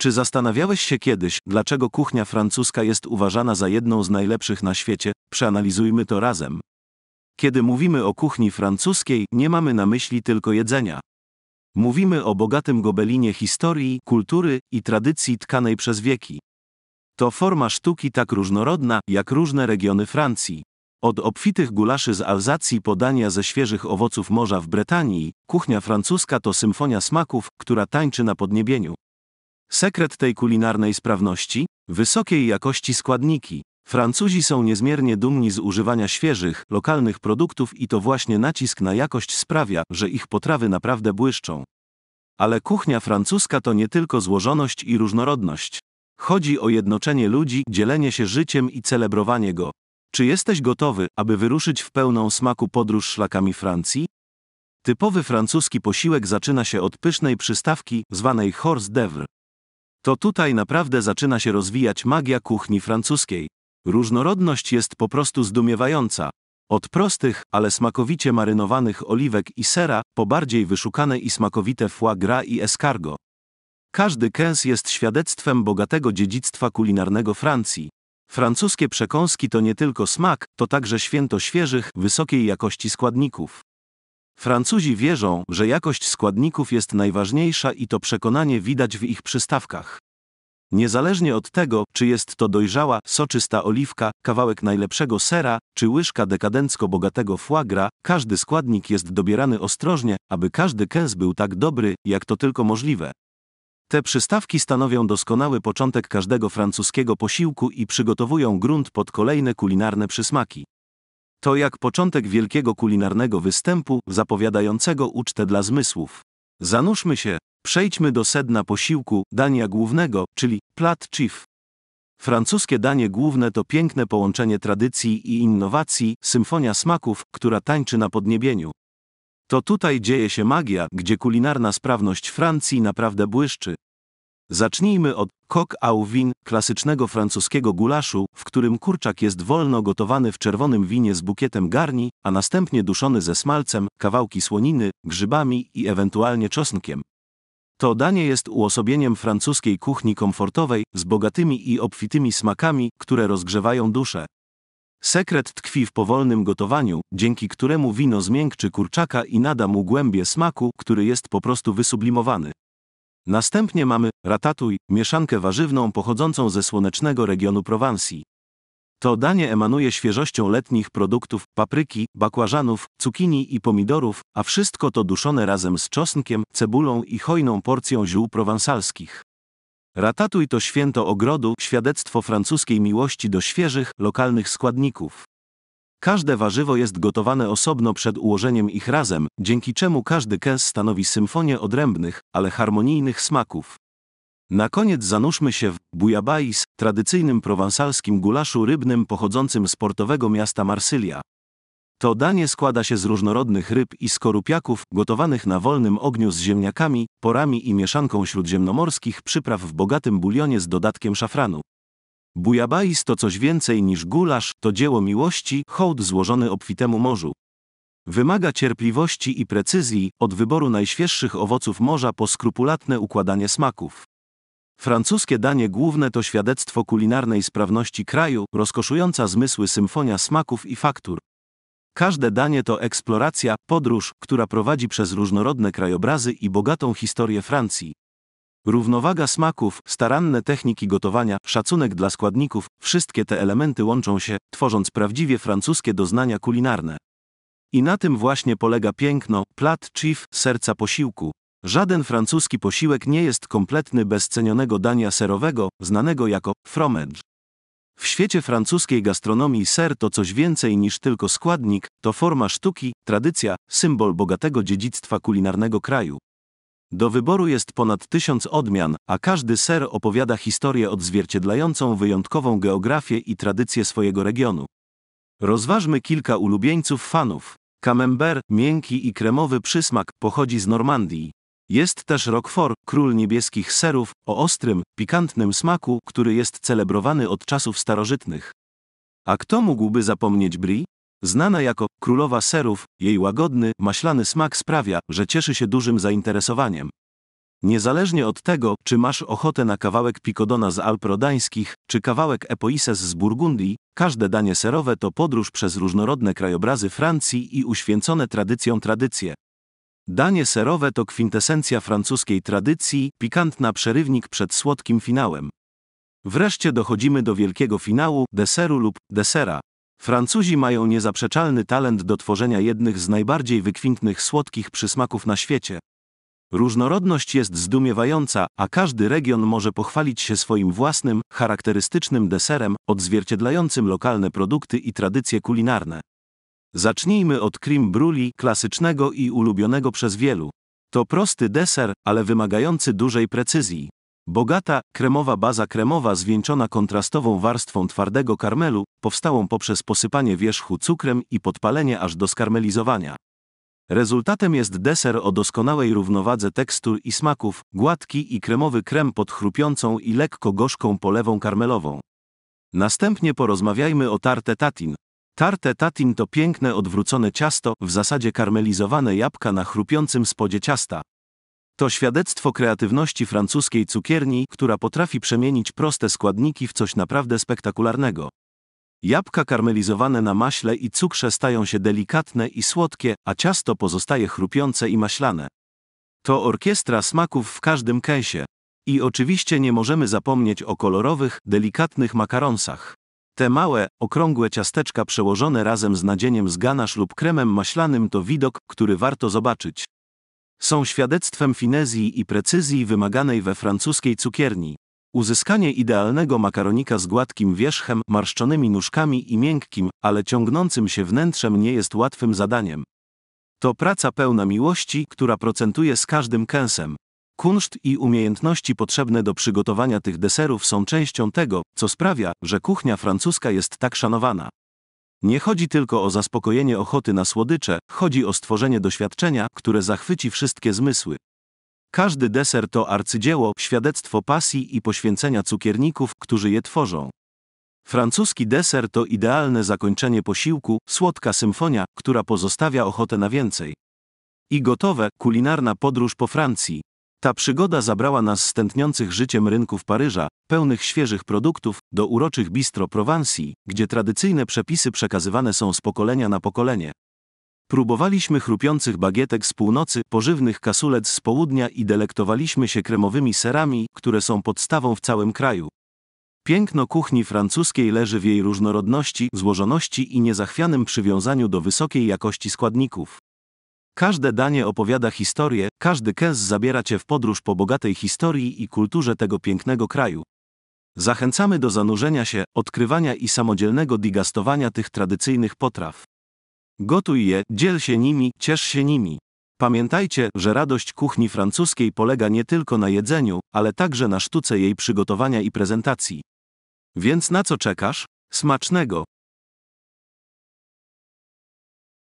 Czy zastanawiałeś się kiedyś, dlaczego kuchnia francuska jest uważana za jedną z najlepszych na świecie? Przeanalizujmy to razem. Kiedy mówimy o kuchni francuskiej, nie mamy na myśli tylko jedzenia. Mówimy o bogatym gobelinie historii, kultury i tradycji tkanej przez wieki. To forma sztuki tak różnorodna, jak różne regiony Francji. Od obfitych gulaszy z Alzacji po dania ze świeżych owoców morza w Bretanii, kuchnia francuska to symfonia smaków, która tańczy na podniebieniu. Sekret tej kulinarnej sprawności? Wysokiej jakości składniki. Francuzi są niezmiernie dumni z używania świeżych, lokalnych produktów i to właśnie nacisk na jakość sprawia, że ich potrawy naprawdę błyszczą. Ale kuchnia francuska to nie tylko złożoność i różnorodność. Chodzi o jednoczenie ludzi, dzielenie się życiem i celebrowanie go. Czy jesteś gotowy, aby wyruszyć w pełną smaku podróż szlakami Francji? Typowy francuski posiłek zaczyna się od pysznej przystawki, zwanej hors d'oeuvre. To tutaj naprawdę zaczyna się rozwijać magia kuchni francuskiej. Różnorodność jest po prostu zdumiewająca. Od prostych, ale smakowicie marynowanych oliwek i sera, po bardziej wyszukane i smakowite foie gras i escargot. Każdy kęs jest świadectwem bogatego dziedzictwa kulinarnego Francji. Francuskie przekąski to nie tylko smak, to także święto świeżych, wysokiej jakości składników. Francuzi wierzą, że jakość składników jest najważniejsza i to przekonanie widać w ich przystawkach. Niezależnie od tego, czy jest to dojrzała, soczysta oliwka, kawałek najlepszego sera, czy łyżka dekadencko bogatego foie gras, każdy składnik jest dobierany ostrożnie, aby każdy kęs był tak dobry, jak to tylko możliwe. Te przystawki stanowią doskonały początek każdego francuskiego posiłku i przygotowują grunt pod kolejne kulinarne przysmaki. To jak początek wielkiego kulinarnego występu zapowiadającego ucztę dla zmysłów. Zanurzmy się, przejdźmy do sedna posiłku, dania głównego, czyli plat chief. Francuskie danie główne to piękne połączenie tradycji i innowacji, symfonia smaków, która tańczy na podniebieniu. To tutaj dzieje się magia, gdzie kulinarna sprawność Francji naprawdę błyszczy. Zacznijmy od coq au vin, klasycznego francuskiego gulaszu, w którym kurczak jest wolno gotowany w czerwonym winie z bukietem garni, a następnie duszony ze smalcem, kawałki słoniny, grzybami i ewentualnie czosnkiem. To danie jest uosobieniem francuskiej kuchni komfortowej, z bogatymi i obfitymi smakami, które rozgrzewają duszę. Sekret tkwi w powolnym gotowaniu, dzięki któremu wino zmiękczy kurczaka i nada mu głębie smaku, który jest po prostu wysublimowany. Następnie mamy ratatuj, mieszankę warzywną pochodzącą ze słonecznego regionu Prowansji. To danie emanuje świeżością letnich produktów papryki, bakłażanów, cukinii i pomidorów, a wszystko to duszone razem z czosnkiem, cebulą i hojną porcją ziół prowansalskich. Ratatuj to święto ogrodu, świadectwo francuskiej miłości do świeżych, lokalnych składników. Każde warzywo jest gotowane osobno przed ułożeniem ich razem, dzięki czemu każdy kes stanowi symfonię odrębnych, ale harmonijnych smaków. Na koniec zanurzmy się w bouillabaisse, tradycyjnym prowansalskim gulaszu rybnym pochodzącym z portowego miasta Marsylia. To danie składa się z różnorodnych ryb i skorupiaków, gotowanych na wolnym ogniu z ziemniakami, porami i mieszanką śródziemnomorskich przypraw w bogatym bulionie z dodatkiem szafranu. Bujabais to coś więcej niż gulasz, to dzieło miłości, hołd złożony obfitemu morzu. Wymaga cierpliwości i precyzji, od wyboru najświeższych owoców morza po skrupulatne układanie smaków. Francuskie danie główne to świadectwo kulinarnej sprawności kraju, rozkoszująca zmysły symfonia smaków i faktur. Każde danie to eksploracja, podróż, która prowadzi przez różnorodne krajobrazy i bogatą historię Francji. Równowaga smaków, staranne techniki gotowania, szacunek dla składników wszystkie te elementy łączą się, tworząc prawdziwie francuskie doznania kulinarne. I na tym właśnie polega piękno, plat chief, serca posiłku. Żaden francuski posiłek nie jest kompletny bez cenionego dania serowego, znanego jako fromage. W świecie francuskiej gastronomii ser to coś więcej niż tylko składnik, to forma sztuki, tradycja, symbol bogatego dziedzictwa kulinarnego kraju. Do wyboru jest ponad tysiąc odmian, a każdy ser opowiada historię odzwierciedlającą wyjątkową geografię i tradycję swojego regionu. Rozważmy kilka ulubieńców fanów. Camembert, miękki i kremowy przysmak, pochodzi z Normandii. Jest też Roquefort, król niebieskich serów, o ostrym, pikantnym smaku, który jest celebrowany od czasów starożytnych. A kto mógłby zapomnieć brie? Znana jako królowa serów, jej łagodny, maślany smak sprawia, że cieszy się dużym zainteresowaniem. Niezależnie od tego, czy masz ochotę na kawałek Picodona z Alp Rodańskich, czy kawałek epoises z Burgundii, każde danie serowe to podróż przez różnorodne krajobrazy Francji i uświęcone tradycją tradycje. Danie serowe to kwintesencja francuskiej tradycji, pikantna przerywnik przed słodkim finałem. Wreszcie dochodzimy do wielkiego finału, deseru lub desera, Francuzi mają niezaprzeczalny talent do tworzenia jednych z najbardziej wykwintnych słodkich przysmaków na świecie. Różnorodność jest zdumiewająca, a każdy region może pochwalić się swoim własnym, charakterystycznym deserem, odzwierciedlającym lokalne produkty i tradycje kulinarne. Zacznijmy od cream brûli, klasycznego i ulubionego przez wielu. To prosty deser, ale wymagający dużej precyzji. Bogata, kremowa baza kremowa zwieńczona kontrastową warstwą twardego karmelu, powstałą poprzez posypanie wierzchu cukrem i podpalenie aż do skarmelizowania. Rezultatem jest deser o doskonałej równowadze tekstur i smaków, gładki i kremowy krem pod chrupiącą i lekko gorzką polewą karmelową. Następnie porozmawiajmy o tarte tatin. Tarte tatin to piękne odwrócone ciasto, w zasadzie karmelizowane jabłka na chrupiącym spodzie ciasta. To świadectwo kreatywności francuskiej cukierni, która potrafi przemienić proste składniki w coś naprawdę spektakularnego. Jabłka karmelizowane na maśle i cukrze stają się delikatne i słodkie, a ciasto pozostaje chrupiące i maślane. To orkiestra smaków w każdym kęsie. I oczywiście nie możemy zapomnieć o kolorowych, delikatnych makaronsach. Te małe, okrągłe ciasteczka przełożone razem z nadzieniem z ganasz lub kremem maślanym to widok, który warto zobaczyć są świadectwem finezji i precyzji wymaganej we francuskiej cukierni. Uzyskanie idealnego makaronika z gładkim wierzchem, marszczonymi nóżkami i miękkim, ale ciągnącym się wnętrzem nie jest łatwym zadaniem. To praca pełna miłości, która procentuje z każdym kęsem. Kunszt i umiejętności potrzebne do przygotowania tych deserów są częścią tego, co sprawia, że kuchnia francuska jest tak szanowana. Nie chodzi tylko o zaspokojenie ochoty na słodycze, chodzi o stworzenie doświadczenia, które zachwyci wszystkie zmysły. Każdy deser to arcydzieło, świadectwo pasji i poświęcenia cukierników, którzy je tworzą. Francuski deser to idealne zakończenie posiłku, słodka symfonia, która pozostawia ochotę na więcej. I gotowe, kulinarna podróż po Francji. Ta przygoda zabrała nas z tętniących życiem rynków Paryża, pełnych świeżych produktów, do uroczych bistro Prowansji, gdzie tradycyjne przepisy przekazywane są z pokolenia na pokolenie. Próbowaliśmy chrupiących bagietek z północy, pożywnych kasulec z południa i delektowaliśmy się kremowymi serami, które są podstawą w całym kraju. Piękno kuchni francuskiej leży w jej różnorodności, złożoności i niezachwianym przywiązaniu do wysokiej jakości składników. Każde danie opowiada historię, każdy kęs zabiera Cię w podróż po bogatej historii i kulturze tego pięknego kraju. Zachęcamy do zanurzenia się, odkrywania i samodzielnego digastowania tych tradycyjnych potraw. Gotuj je, dziel się nimi, ciesz się nimi. Pamiętajcie, że radość kuchni francuskiej polega nie tylko na jedzeniu, ale także na sztuce jej przygotowania i prezentacji. Więc na co czekasz? Smacznego!